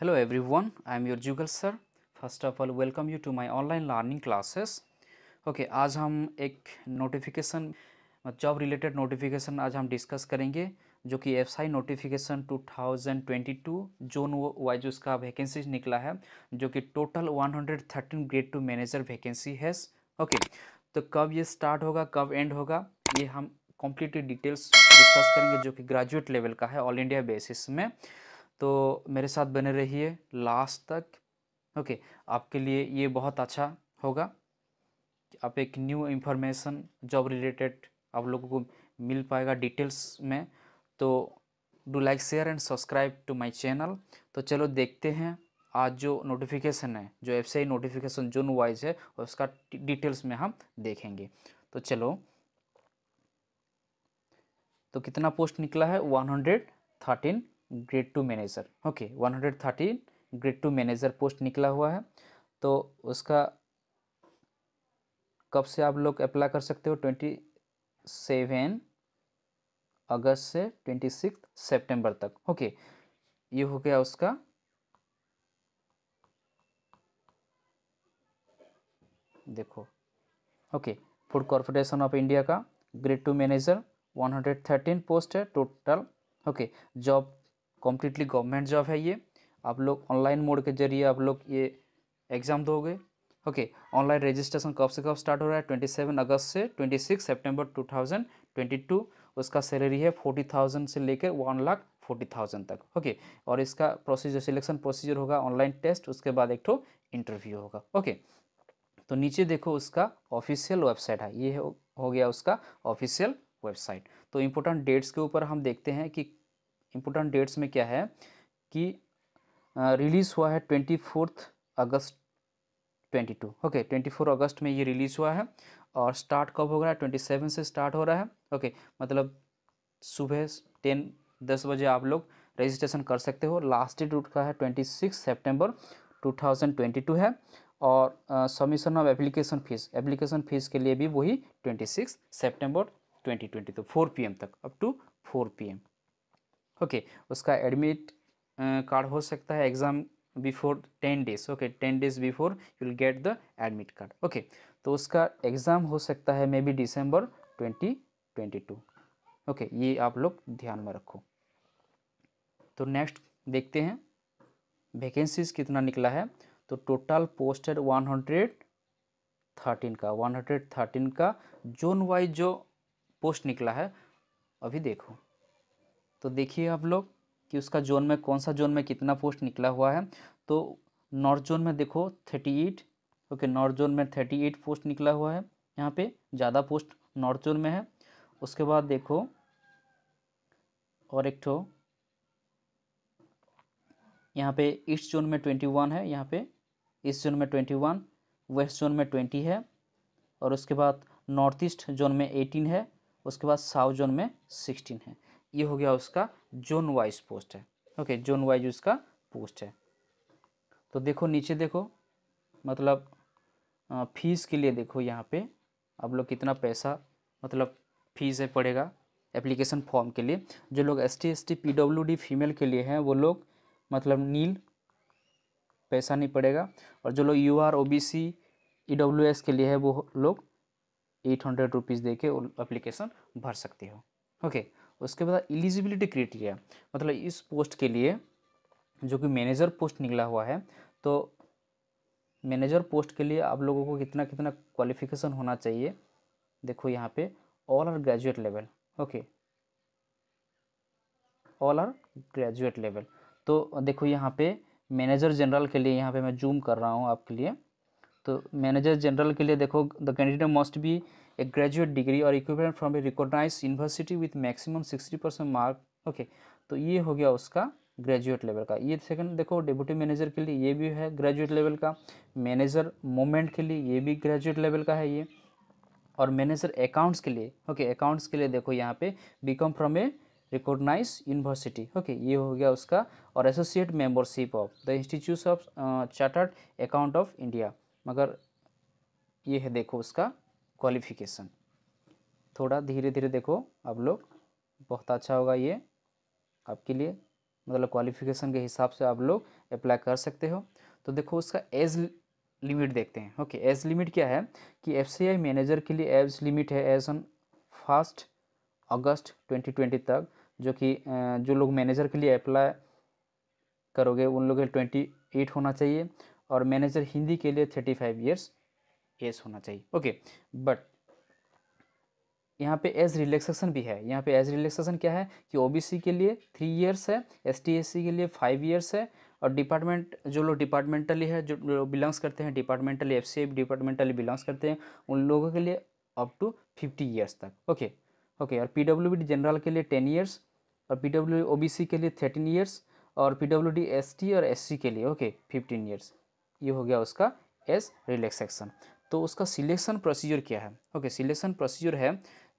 Hello everyone, I am your Jugal sir. First of all, welcome you to my online learning classes. Okay, आज हम एक notification job related notification आज हम discuss करेंगे जो कि F I notification 2022 zone wise उसका vacancy निकला है जो कि total 113 grade two manager vacancy है ओके तो कब ये स्टार्ट होगा कब एंड होगा ये हम कम्प्लीटली डिटेल्स डिस्कस करेंगे जो कि ग्रेजुएट लेवल का है ऑल इंडिया बेसिस में तो मेरे साथ बने रहिए लास्ट तक ओके आपके लिए ये बहुत अच्छा होगा आप एक न्यू इन्फॉर्मेशन जॉब रिलेटेड आप लोगों को मिल पाएगा डिटेल्स में तो do like share and subscribe to my channel तो चलो देखते हैं आज जो नोटिफिकेशन है जो एफसीआई नोटिफिकेशन जोन वाइज है उसका डिटेल्स में हम देखेंगे तो चलो तो कितना पोस्ट निकला है one hundred thirteen grade two manager okay one hundred thirteen grade two manager post निकला हुआ है तो उसका कब से आप लोग अप्लाई कर सकते हो ट्वेंटी सेवन अगस्त से ट्वेंटी सिक्स सेप्टेम्बर तक ओके ये हो गया उसका देखो okay food corporation of India का ग्रेड टू मैनेजर 113 पोस्ट है total okay job completely government job है ये आप लोग ऑनलाइन मोड के जरिए आप लोग ये एग्ज़ाम दोगे ओके ऑनलाइन रजिस्ट्रेशन कब से कब स्टार्ट हो रहा है ट्वेंटी सेवन अगस्त से twenty six September two thousand twenty two उसका सैलरी है फोर्टी थाउजेंड से लेकर वन लाख फोर्टी थाउजेंड तक ओके okay. और इसका प्रोसीजर सिलेक्शन प्रोसीजर होगा ऑनलाइन टेस्ट उसके बाद एक ठो इंटरव्यू होगा ओके okay. तो नीचे देखो उसका ऑफिशियल वेबसाइट है ये हो गया उसका ऑफिशियल वेबसाइट तो इम्पोर्टेंट डेट्स के ऊपर हम देखते हैं कि इम्पोर्टेंट डेट्स में क्या है कि रिलीज़ हुआ है twenty fourth August twenty two okay twenty four August में ये रिलीज़ हुआ है और स्टार्ट कब हो रहा है ट्वेंटी सेवन से स्टार्ट हो रहा है ओके okay, मतलब सुबह टेन दस बजे आप लोग रजिस्ट्रेशन कर सकते हो लास्ट डेट उठ का है twenty six September two thousand twenty two है और submission of application fees application fees के लिए भी वही twenty six September twenty twenty तो फोर पी एम तक up to four P M okay उसका एडमिट कार्ड हो सकता है exam before ten days okay ten days before you will get the admit card okay तो उसका exam हो सकता है maybe December twenty twenty two okay ये आप लोग ध्यान में रखो तो नेक्स्ट देखते हैं वैकेंसीज कितना निकला है तो total posted one hundred thirteen का वन हंड्रेड थर्टीन का जोन वाइज जो पोस्ट निकला है अभी देखो तो देखिए आप लोग कि उसका जोन में कौन सा जोन में कितना पोस्ट निकला हुआ है तो नॉर्थ जोन में देखो thirty eight okay north zone में थर्टी एट पोस्ट निकला हुआ है यहाँ पे ज़्यादा पोस्ट नॉर्थ जोन में है उसके बाद देखो और एक ठो यहाँ पे ईस्ट जोन में ट्वेंटी वन है यहाँ पे ईस्ट जोन में ट्वेंटी वन वेस्ट जोन में ट्वेंटी है और उसके बाद नॉर्थ ईस्ट जोन में एटीन है उसके बाद साउथ जोन में सिक्सटीन है ये हो गया उसका जोन वाइज पोस्ट है ओके जोन वाइज उसका पोस्ट है तो देखो नीचे देखो मतलब फीस के लिए देखो यहाँ पे आप लोग कितना पैसा मतलब फीस है पड़ेगा एप्लीकेशन फॉर्म के लिए जो लोग S T S T P W D female के लिए हैं वो लोग मतलब नील पैसा नहीं पड़ेगा और जो लोग U R O B C E W S के लिए है वो लोग एट हंड्रेड रुपीज़ दे के एप्लीकेशन भर सकते हो ओके उसके बाद एलिजिबिलिटी क्राइटेरिया मतलब इस पोस्ट के लिए जो कि मैनेजर पोस्ट निकला हुआ है तो मैनेजर पोस्ट के लिए आप लोगों को कितना कितना क्वालिफिकेशन होना चाहिए देखो यहाँ पे all are graduate level okay all are graduate level तो देखो यहाँ पे मैनेजर जनरल के लिए यहाँ पे मैं जूम कर रहा हूँ आपके लिए तो मैनेजर जनरल के लिए देखो the candidate must be a graduate degree or equivalent from a recognized university with maximum 60 percent mark okay तो ये हो गया उसका ग्रेजुएट लेवल का ये सेकंड देखो डिप्यूटी मैनेजर के लिए ये भी है ग्रेजुएट लेवल का मैनेजर मोमेंट के लिए ये भी ग्रेजुएट लेवल का है ये और मैनेजर अकाउंट्स के लिए ओके अकाउंट्स के लिए देखो यहाँ पे BCom from a recognise university okay ये हो गया उसका और associate membership of the institute of chartered account of India मगर ये है देखो उसका क्वालिफिकेशन थोड़ा धीरे धीरे देखो आप लोग बहुत अच्छा होगा ये आपके लिए मतलब क्वालिफिकेशन के हिसाब से आप लोग अप्लाई कर सकते हो तो देखो उसका एज लिमिट देखते हैं ओके एज लिमिट क्या है कि एफ मैनेजर के लिए एज लिमिट है एज ऑन फर्स्ट अगस्त 2020 तक जो कि जो लोग मैनेजर के लिए अप्लाई करोगे उन लोग के ट्वेंटी एट होना चाहिए और मैनेजर हिंदी के लिए थर्टी फाइव ईयर्स एस होना चाहिए ओके बट यहाँ पे एज रिलैक्सेशन भी है यहाँ पे एज रिलैक्सेशन क्या है कि ओबीसी के लिए थ्री इयर्स है एसटीएससी के लिए फाइव इयर्स है और डिपार्टमेंट जो लोग डिपार्टमेंटली है जो बिलोंग्स करते हैं डिपार्टमेंटली एफ डिपार्टमेंटली बिलोंग्स करते हैं उन लोगों के लिए अप टू फिफ्टी ईयर्स तक ओके ओके और पी जनरल के लिए टेन ईयर्स और पी डब्ल्यू के लिए थर्टीन ईयर्स और पी डब्ल्यू और एस के लिए ओके फिफ्टीन ईयर्स ये हो गया उसका एज रिलैक्सेशन तो उसका सिलेक्शन प्रोसीजर क्या है ओके सिलेक्शन प्रोसीजर है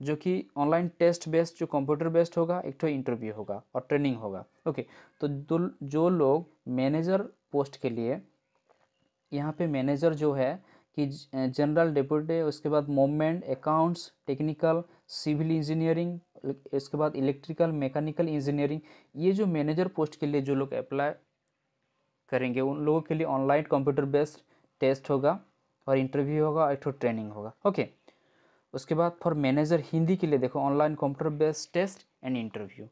जो कि ऑनलाइन टेस्ट बेस्ड जो कंप्यूटर बेस्ड होगा एक तो इंटरव्यू होगा और ट्रेनिंग होगा ओके तो जो लोग मैनेजर पोस्ट के लिए यहाँ पे मैनेजर जो है कि जनरल डिप्यूटी उसके बाद moment accounts technical civil engineering उसके बाद इलेक्ट्रिकल मैकेनिकल इंजीनियरिंग ये जो मैनेजर पोस्ट के लिए जो लोग अप्लाई करेंगे उन लोगों के लिए ऑनलाइन कंप्यूटर बेस्ड टेस्ट होगा और इंटरव्यू होगा एक ट्रेनिंग होगा ओके उसके बाद फॉर मैनेजर हिंदी के लिए देखो online computer based test and interview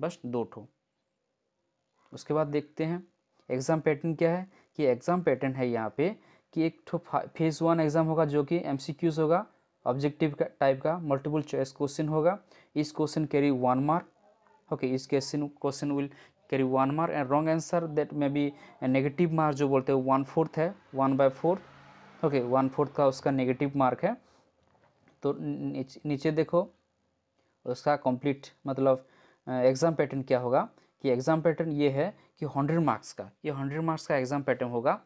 बस दो ठो उसके बाद देखते हैं एग्ज़ाम पैटर्न क्या है कि एग्ज़ाम पैटर्न है यहाँ पे कि एक ठो फेज़ वन एग्ज़ाम होगा जो कि एम होगा ऑब्जेक्टिव का टाइप का मल्टीपल चॉइस क्वेश्चन होगा इस question carry one mark okay इस question question will carry one mark and wrong answer that may be negative mark जो बोलते हैं वन फोर्थ है one by fourth okay one fourth का उसका नेगेटिव मार्क है तो नीचे देखो उसका कंप्लीट मतलब एग्ज़ाम पैटर्न क्या होगा कि एग्ज़ाम पैटर्न ये है कि हंड्रेड मार्क्स का ये हंड्रेड मार्क्स का एग्ज़ाम पैटर्न होगा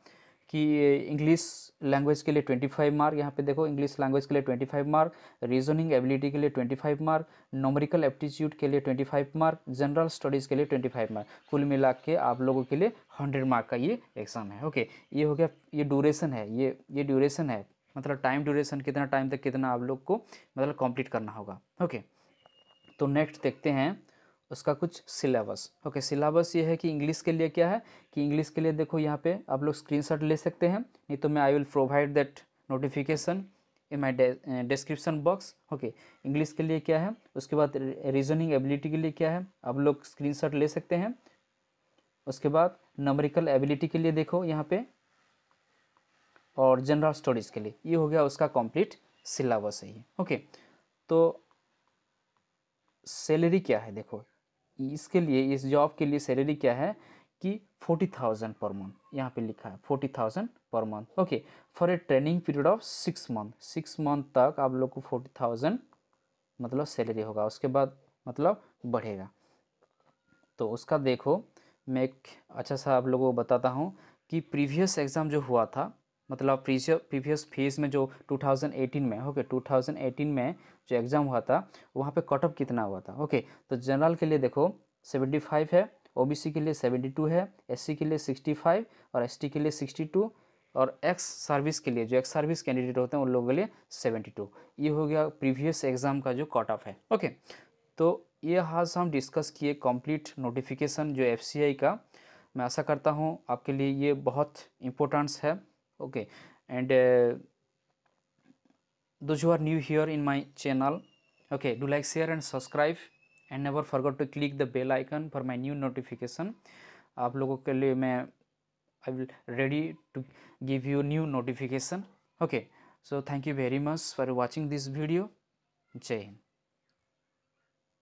कि इंग्लिश लैंग्वेज के लिए 25 मार्क यहाँ पे देखो इंग्लिश लैंग्वेज के लिए 25 मार्क रीजनिंग एबिलिटी के लिए 25 मार्क नोमरिकल एप्टीट्यूड के लिए 25 मार्क जनरल स्टडीज़ के लिए 25 मार्क कुल मिला के आप लोगों के लिए 100 मार्क का ये एग्ज़ाम है ओके ये हो गया ये ड्यूरेशन है ये ये ड्यूरेशन है मतलब टाइम ड्यूरेशन कितना टाइम तक कितना आप लोग को मतलब कंप्लीट करना होगा ओके तो नेक्स्ट देखते हैं उसका कुछ सिलेबस ओके सिलेबस ये है कि इंग्लिश के लिए क्या है कि इंग्लिश के लिए देखो यहाँ पे आप लोग स्क्रीनशॉट ले सकते हैं नहीं तो मैं I will provide that notification in my description box okay English के लिए क्या है उसके बाद रीजनिंग एबिलिटी के लिए क्या है आप लोग स्क्रीन ले सकते हैं उसके बाद नमरिकल एबिलिटी के लिए देखो यहाँ पे और जनरल स्टडीज़ के लिए ये हो गया उसका कंप्लीट सिलेबस है ये ओके तो सैलरी क्या है देखो इसके लिए इस जॉब के लिए सैलरी क्या है कि फोर्टी थाउजेंड पर मंथ यहाँ पे लिखा है forty thousand per month okay for a training period of six month six month तक आप लोग को फोर्टी थाउजेंड मतलब सैलरी होगा उसके बाद मतलब बढ़ेगा तो उसका देखो मैं एक अच्छा सा आप लोगों को बताता हूँ कि प्रीवियस एग्ज़ाम जो हुआ था मतलब प्रीवियस फेज में जो 2018 में ओके okay, 2018 में जो एग्ज़ाम हुआ था वहाँ पे कट ऑफ कितना हुआ था ओके okay, तो जनरल के लिए देखो 75 है ओबीसी के लिए 72 है एससी के लिए 65 और एसटी के लिए 62 और एक्स सर्विस के लिए जो एक्स सर्विस कैंडिडेट होते हैं उन लोगों के लिए 72 ये हो गया प्रीवियस एग्ज़ाम का जो कट ऑफ है ओके okay, तो ये आज हम डिस्कस किए कंप्लीट नोटिफिकेशन जो एफ का मैं आशा करता हूँ आपके लिए ये बहुत इम्पोर्टेंस है okay and uh, those who are new here in my channel okay do like share and subscribe and never forget to click the bell icon for my new notification आप लोगों के लिए मैं I will ready to give you new notification okay so thank you very much for watching this video Jai Hind